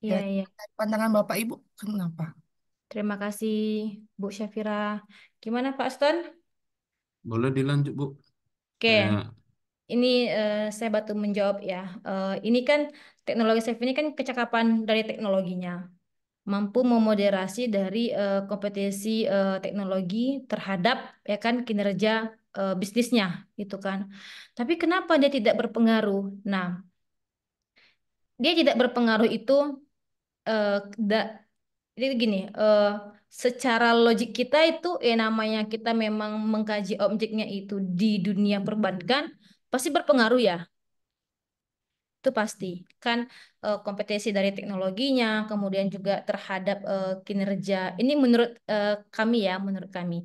iya, iya. pandangan Bapak Ibu, kenapa? Terima kasih, Bu Syafira. Gimana, Pak Aston? Boleh dilanjut, Bu? Oke. Ya. Ini uh, saya batu menjawab ya. Uh, ini kan teknologi safe ini kan kecakapan dari teknologinya mampu memoderasi dari uh, kompetisi uh, teknologi terhadap ya kan kinerja uh, bisnisnya itu kan. Tapi kenapa dia tidak berpengaruh? Nah, dia tidak berpengaruh itu uh, da, jadi gini, uh, secara logik kita itu ya namanya kita memang mengkaji objeknya itu di dunia perbankan pasti berpengaruh ya itu pasti kan uh, eh, kompetensi dari teknologinya kemudian juga terhadap eh, kinerja ini menurut eh, kami ya menurut kami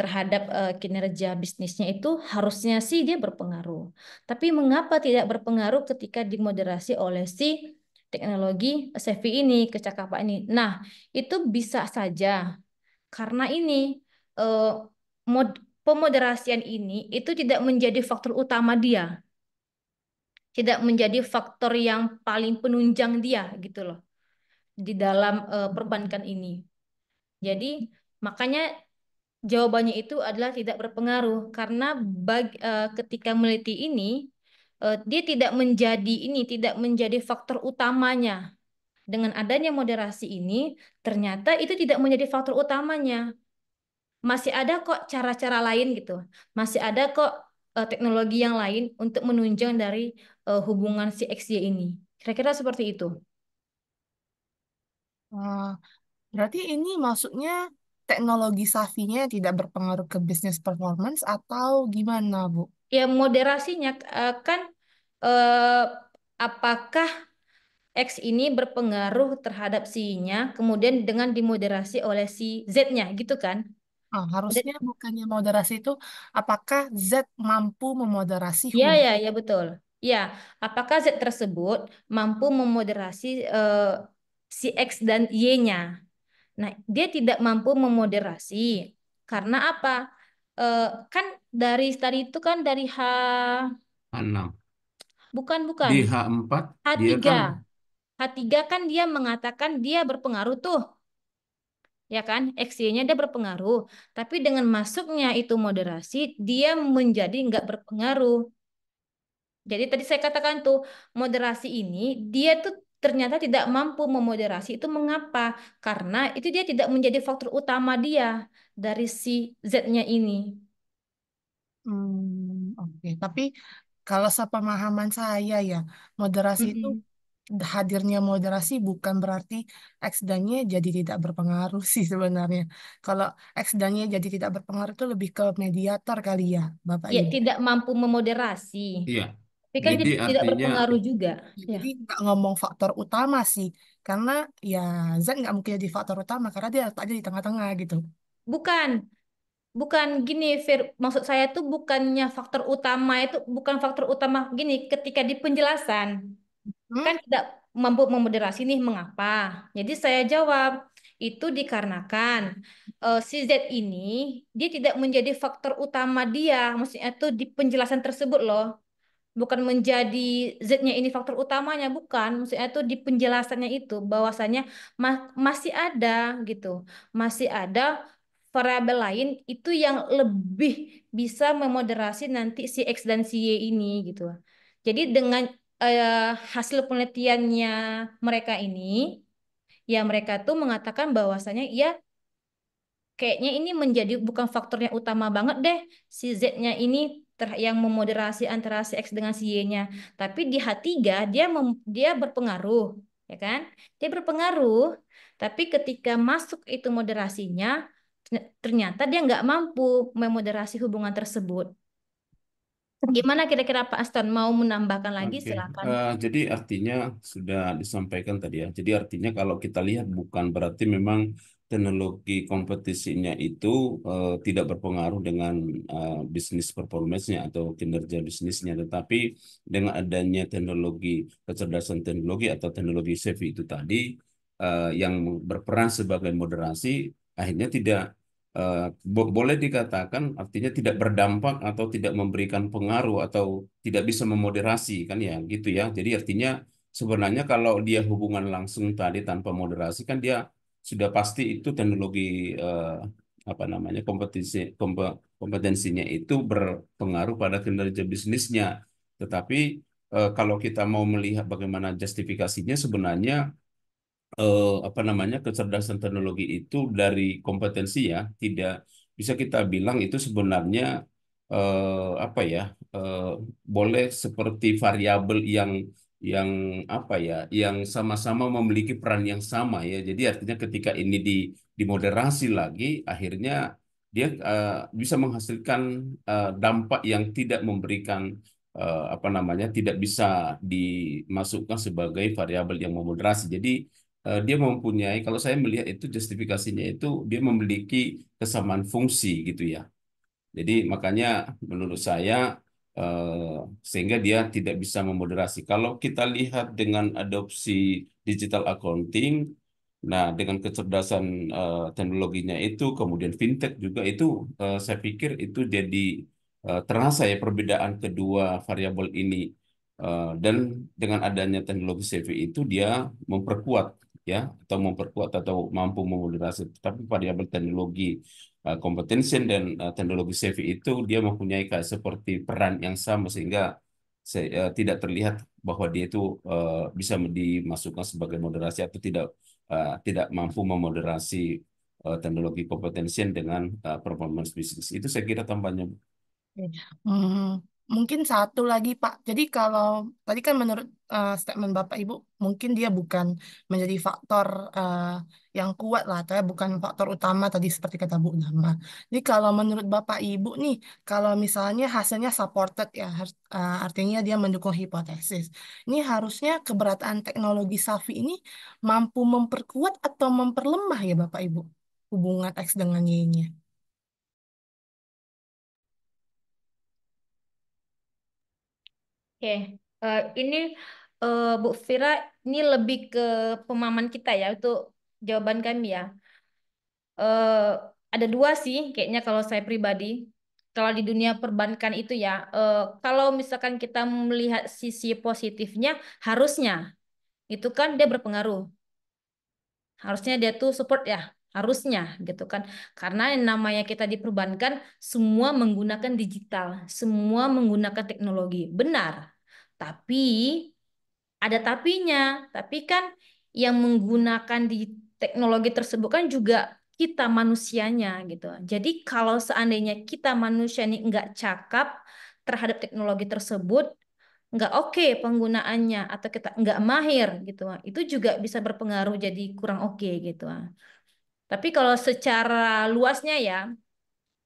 terhadap kinerja bisnisnya itu harusnya sih dia berpengaruh tapi mengapa tidak berpengaruh ketika dimoderasi oleh si teknologi CV ini kecakapan ini nah itu bisa saja karena ini mod pemoderasian ini itu tidak menjadi faktor utama dia tidak menjadi faktor yang paling penunjang dia gitu loh di dalam uh, perbankan ini. Jadi makanya jawabannya itu adalah tidak berpengaruh karena bag, uh, ketika meliti ini uh, dia tidak menjadi ini tidak menjadi faktor utamanya. Dengan adanya moderasi ini ternyata itu tidak menjadi faktor utamanya. Masih ada kok cara-cara lain gitu. Masih ada kok teknologi yang lain untuk menunjang dari uh, hubungan si X, Y ini. Kira-kira seperti itu. Uh, berarti ini maksudnya teknologi safinya tidak berpengaruh ke bisnis performance atau gimana, Bu? Ya, moderasinya eh, kan uh, apakah X ini berpengaruh terhadap si-nya, kemudian dengan dimoderasi oleh si Z-nya, gitu kan? Oh, harusnya Z bukannya moderasi itu apakah Z mampu memoderasi? Iya, Iya ya, betul. Ya, apakah Z tersebut mampu memoderasi eh, si X dan Y-nya? Nah, dia tidak mampu memoderasi. Karena apa? Eh, kan dari tadi itu kan dari H... 6. Bukan, bukan. Di H4, H3. H3 kan dia mengatakan dia berpengaruh tuh. Ya kan? y nya dia berpengaruh. Tapi dengan masuknya itu moderasi, dia menjadi nggak berpengaruh. Jadi tadi saya katakan tuh moderasi ini dia tuh ternyata tidak mampu memoderasi itu mengapa? Karena itu dia tidak menjadi faktor utama dia dari si Z-nya ini. Hmm, oke. Okay. Tapi kalau sepemahaman saya ya, moderasi mm-hmm. itu hadirnya moderasi bukan berarti X dan jadi tidak berpengaruh (laughs) sih sebenarnya. Kalau X dan jadi tidak berpengaruh itu lebih ke mediator kali ya, Bapak Iya. tidak mampu memoderasi. Iya. Tapi kan jadi, tidak artinya, berpengaruh juga. Ya. Jadi nggak ngomong faktor utama sih, karena ya zat nggak mungkin jadi faktor utama karena dia tak jadi di tengah-tengah gitu. Bukan, bukan gini, Fir. Maksud saya tuh bukannya faktor utama itu bukan faktor utama gini. Ketika di penjelasan hmm? kan tidak mampu memoderasi nih mengapa. Jadi saya jawab itu dikarenakan uh, si Z ini dia tidak menjadi faktor utama dia maksudnya itu di penjelasan tersebut loh bukan menjadi Z-nya ini faktor utamanya bukan maksudnya itu di penjelasannya itu bahwasanya ma masih ada gitu masih ada variabel lain itu yang lebih bisa memoderasi nanti si X dan si Y ini gitu jadi dengan eh, hasil penelitiannya mereka ini ya mereka tuh mengatakan bahwasanya ya kayaknya ini menjadi bukan faktornya utama banget deh si Z-nya ini yang memoderasi antara si X dengan si Y-nya. Tapi di H3 dia mem, dia berpengaruh, ya kan? Dia berpengaruh, tapi ketika masuk itu moderasinya ternyata dia nggak mampu memoderasi hubungan tersebut. Gimana kira-kira Pak Aston mau menambahkan lagi? Okay. Silakan. Uh, jadi artinya sudah disampaikan tadi ya. Jadi artinya kalau kita lihat bukan berarti memang teknologi kompetisinya itu uh, tidak berpengaruh dengan uh, bisnis performance-nya atau kinerja bisnisnya tetapi dengan adanya teknologi kecerdasan teknologi atau teknologi safety itu tadi uh, yang berperan sebagai moderasi akhirnya tidak uh, boleh dikatakan artinya tidak berdampak atau tidak memberikan pengaruh atau tidak bisa memoderasi kan ya gitu ya jadi artinya sebenarnya kalau dia hubungan langsung tadi tanpa moderasi kan dia sudah pasti itu teknologi uh, apa namanya kompetensi kompetensinya itu berpengaruh pada kinerja bisnisnya. Tetapi uh, kalau kita mau melihat bagaimana justifikasinya sebenarnya uh, apa namanya kecerdasan teknologi itu dari kompetensi ya tidak bisa kita bilang itu sebenarnya uh, apa ya uh, boleh seperti variabel yang yang apa ya, yang sama-sama memiliki peran yang sama ya. Jadi artinya ketika ini di dimoderasi lagi, akhirnya dia uh, bisa menghasilkan uh, dampak yang tidak memberikan uh, apa namanya, tidak bisa dimasukkan sebagai variabel yang memoderasi. Jadi uh, dia mempunyai, kalau saya melihat itu justifikasinya itu dia memiliki kesamaan fungsi gitu ya. Jadi makanya menurut saya Eh, sehingga dia tidak bisa memoderasi. Kalau kita lihat dengan adopsi digital accounting, nah dengan kecerdasan uh, teknologinya itu, kemudian fintech juga itu, uh, saya pikir itu jadi uh, terasa ya perbedaan kedua variabel ini. Uh, dan dengan adanya teknologi CV itu dia memperkuat ya atau memperkuat atau mampu memoderasi tapi variabel teknologi uh, eh, kompetensi dan uh, teknologi CV itu dia mempunyai kayak seperti peran yang sama sehingga se uh, tidak terlihat bahwa dia itu uh, bisa dimasukkan sebagai moderasi atau tidak uh, tidak mampu memoderasi uh, teknologi kompetensi dengan uh, performance bisnis itu saya kira tambahnya. Hmm, mungkin satu lagi Pak. Jadi kalau tadi kan menurut uh, statement Bapak Ibu mungkin dia bukan menjadi faktor uh, yang kuat lah, tapi bukan faktor utama tadi seperti kata Bu Nama. Jadi kalau menurut Bapak Ibu nih, kalau misalnya hasilnya supported ya, eh, artinya dia mendukung hipotesis. Ini harusnya keberatan teknologi SAFI ini mampu memperkuat atau memperlemah ya Bapak Ibu hubungan X dengan Y-nya. Oke, okay. uh, eh, ini uh, Bu Fira, ini lebih ke pemahaman kita ya untuk jawaban kami ya. Eh, ada dua sih kayaknya kalau saya pribadi. Kalau di dunia perbankan itu ya, eh, kalau misalkan kita melihat sisi positifnya, harusnya itu kan dia berpengaruh. Harusnya dia tuh support ya, harusnya gitu kan karena yang namanya kita diperbankan semua menggunakan digital semua menggunakan teknologi benar tapi ada tapinya tapi kan yang menggunakan di, teknologi tersebut kan juga kita manusianya gitu. Jadi kalau seandainya kita manusia ini nggak cakap terhadap teknologi tersebut, nggak oke okay penggunaannya atau kita nggak mahir gitu, itu juga bisa berpengaruh jadi kurang oke okay, gitu. Tapi kalau secara luasnya ya,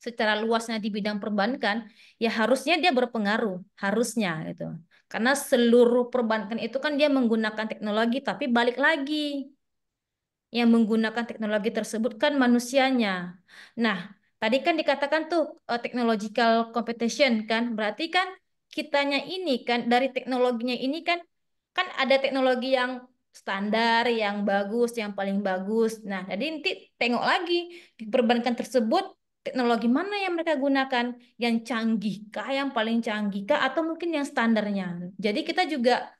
secara luasnya di bidang perbankan, ya harusnya dia berpengaruh, harusnya gitu. Karena seluruh perbankan itu kan dia menggunakan teknologi, tapi balik lagi yang menggunakan teknologi tersebut kan manusianya. Nah, tadi kan dikatakan tuh eh, technological competition kan, berarti kan kitanya ini kan dari teknologinya ini kan kan ada teknologi yang standar yang bagus, yang paling bagus. Nah, jadi nanti tengok lagi di perbankan tersebut teknologi mana yang mereka gunakan, yang canggih kah, yang paling canggih kah atau mungkin yang standarnya. Jadi kita juga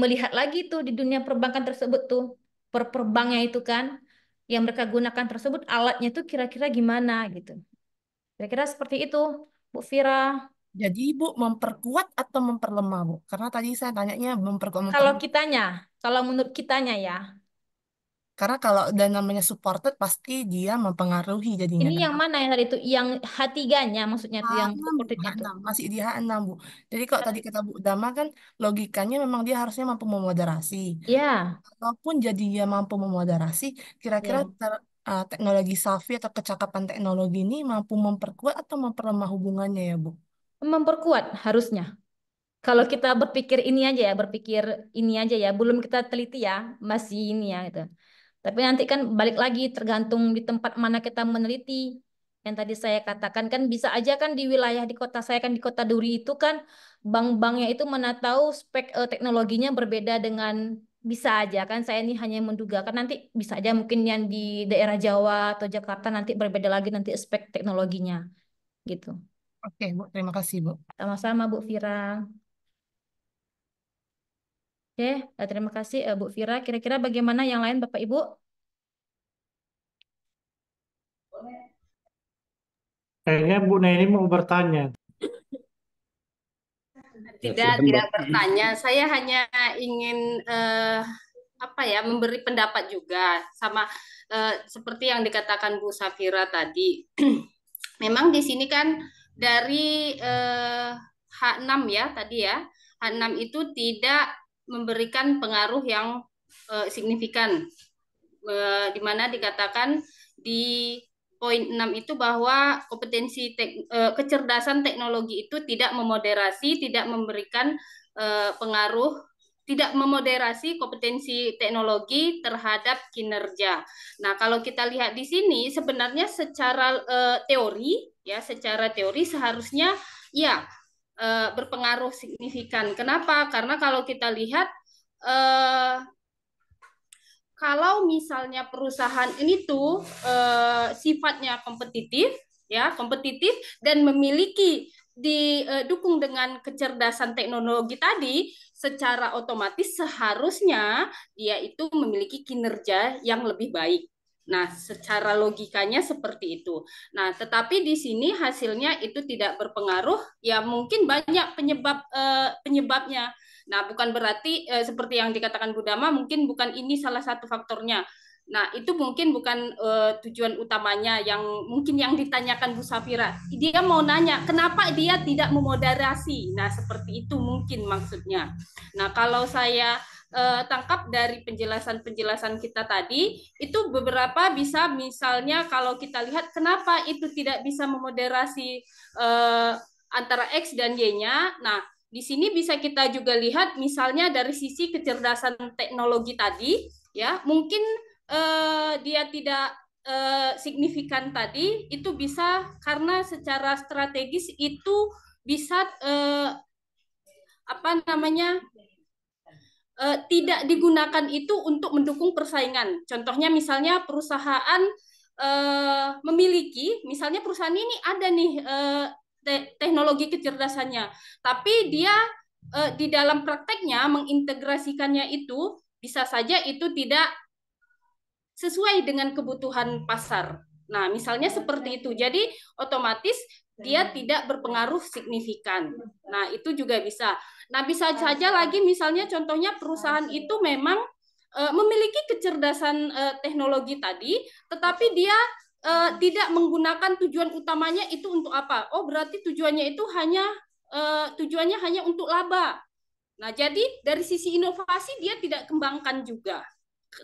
melihat lagi tuh di dunia perbankan tersebut tuh per perbanknya itu kan yang mereka gunakan tersebut alatnya itu kira-kira gimana gitu kira-kira seperti itu Bu Fira jadi Ibu memperkuat atau memperlemah Bu karena tadi saya tanyanya memperkuat. kalau kitanya kalau menurut kitanya ya karena kalau dan namanya supported pasti dia mempengaruhi jadinya Ini kan, yang mana yang tadi itu? Yang H3-nya maksudnya tuh yang H6, supportednya tuh. masih di H6, Bu. Jadi kalau tadi kata Bu Dama kan logikanya memang dia harusnya mampu memoderasi. Ya, Ataupun jadi dia mampu memoderasi, kira-kira iya. ter- uh, teknologi Safi atau kecakapan teknologi ini mampu memperkuat atau memperlemah hubungannya ya, Bu? Memperkuat harusnya. Kalau kita berpikir ini aja ya, berpikir ini aja ya, belum kita teliti ya, masih ini ya gitu. Tapi nanti kan balik lagi tergantung di tempat mana kita meneliti. Yang tadi saya katakan kan bisa aja kan di wilayah di kota saya kan di kota Duri itu kan bank-banknya itu mana tahu spek eh, teknologinya berbeda dengan bisa aja kan saya ini hanya menduga kan nanti bisa aja mungkin yang di daerah Jawa atau Jakarta nanti berbeda lagi nanti spek teknologinya gitu. Oke, Bu. Terima kasih, Bu. Sama-sama, Bu Fira. Oke, okay. Eh, terima kasih eh, Bu Fira. Kira-kira bagaimana yang lain Bapak Ibu? Kayaknya Bu Neni mau bertanya. Tidak, tidak bertanya. Saya hanya ingin uh, apa ya memberi pendapat juga sama uh, seperti yang dikatakan Bu Safira tadi. (clears throat) Memang di sini kan dari uh, H6 ya tadi ya. H6 itu tidak memberikan pengaruh yang uh, signifikan uh, di mana dikatakan di poin 6 itu bahwa kompetensi tek, uh, kecerdasan teknologi itu tidak memoderasi, tidak memberikan uh, pengaruh tidak memoderasi kompetensi teknologi terhadap kinerja. Nah, kalau kita lihat di sini sebenarnya secara uh, teori ya, secara teori seharusnya ya uh, berpengaruh signifikan. Kenapa? Karena kalau kita lihat uh, kalau misalnya perusahaan ini tuh uh, sifatnya kompetitif ya kompetitif dan memiliki didukung dengan kecerdasan teknologi tadi secara otomatis seharusnya dia itu memiliki kinerja yang lebih baik Nah, secara logikanya seperti itu. Nah, tetapi di sini hasilnya itu tidak berpengaruh, ya mungkin banyak penyebab eh, penyebabnya. Nah, bukan berarti eh, seperti yang dikatakan Budama mungkin bukan ini salah satu faktornya. Nah, itu mungkin bukan eh, tujuan utamanya yang mungkin yang ditanyakan Bu Safira. Dia mau nanya, kenapa dia tidak memoderasi? Nah, seperti itu mungkin maksudnya. Nah, kalau saya Eh, tangkap dari penjelasan-penjelasan kita tadi itu beberapa bisa misalnya kalau kita lihat kenapa itu tidak bisa memoderasi uh, antara x dan y-nya. Nah, di sini bisa kita juga lihat misalnya dari sisi kecerdasan teknologi tadi ya, mungkin uh, dia tidak uh, signifikan tadi itu bisa karena secara strategis itu bisa uh, apa namanya eh, tidak digunakan itu untuk mendukung persaingan. Contohnya misalnya perusahaan eh, memiliki, misalnya perusahaan ini ada nih eh, te teknologi kecerdasannya, tapi dia eh, di dalam prakteknya mengintegrasikannya itu bisa saja itu tidak sesuai dengan kebutuhan pasar. Nah, misalnya seperti itu. Jadi otomatis dia hmm. tidak berpengaruh signifikan. Nah, itu juga bisa. Nah, bisa saja lagi misalnya contohnya perusahaan itu memang uh, memiliki kecerdasan uh, teknologi tadi, tetapi dia uh, tidak menggunakan tujuan utamanya itu untuk apa? Oh, berarti tujuannya itu hanya uh, tujuannya hanya untuk laba. Nah, jadi dari sisi inovasi dia tidak kembangkan juga.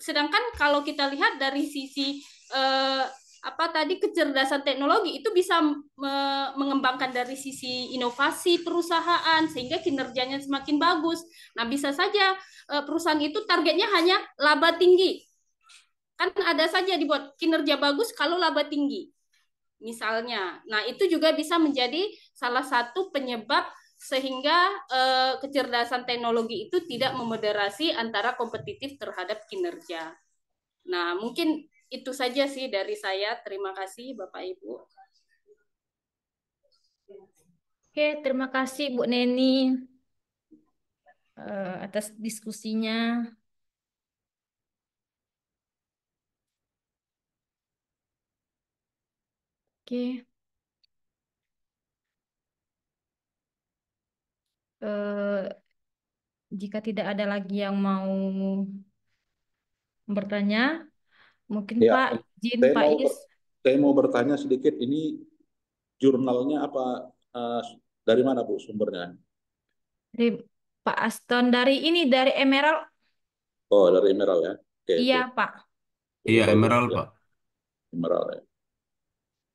Sedangkan kalau kita lihat dari sisi uh, apa tadi kecerdasan teknologi itu bisa me mengembangkan dari sisi inovasi perusahaan sehingga kinerjanya semakin bagus. Nah, bisa saja e, perusahaan itu targetnya hanya laba tinggi. Kan ada saja dibuat kinerja bagus kalau laba tinggi. Misalnya. Nah, itu juga bisa menjadi salah satu penyebab sehingga eh, kecerdasan teknologi itu tidak memoderasi antara kompetitif terhadap kinerja. Nah, mungkin itu saja sih dari saya. Terima kasih Bapak Ibu. Oke, terima kasih Bu Neni eh, atas diskusinya. Oke. Uh, jika tidak ada lagi yang mau bertanya, Mungkin ya, Pak Jin, saya Pak mau, Saya mau bertanya sedikit, ini jurnalnya apa uh, dari mana Bu sumbernya? Dari Pak Aston dari ini dari Emerald. Oh, dari Emerald ya. Oke, iya, itu. Pak. Iya, Emerald, ya. Pak. Emerald ya.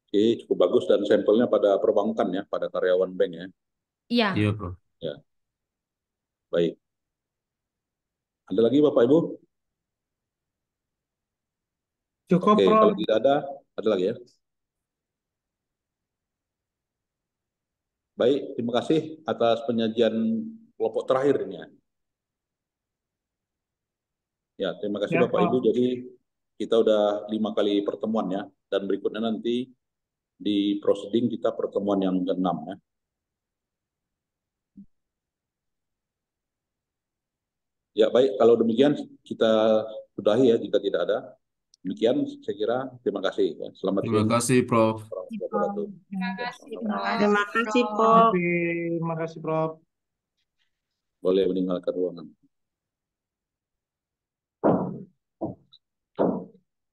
Oke, cukup bagus dan sampelnya pada perbankan ya, pada karyawan bank ya. Iya. Iya, pak. Ya. Baik. Ada lagi Bapak Ibu? Oke, Kalau tidak ada, ada lagi ya. Baik, terima kasih atas penyajian kelompok terakhirnya. ya. terima kasih ya, Bapak Ibu. Jadi kita udah lima kali pertemuan ya, dan berikutnya nanti di proceeding kita pertemuan yang keenam ya. Ya baik, kalau demikian kita sudahi ya jika tidak ada. Demikian saya kira. Terima kasih. Ya. Selamat Terima kasih, Prof. Terima kasih, Prof. Terima kasih, Prof. Terima kasih, Prof. Boleh meninggalkan ruangan.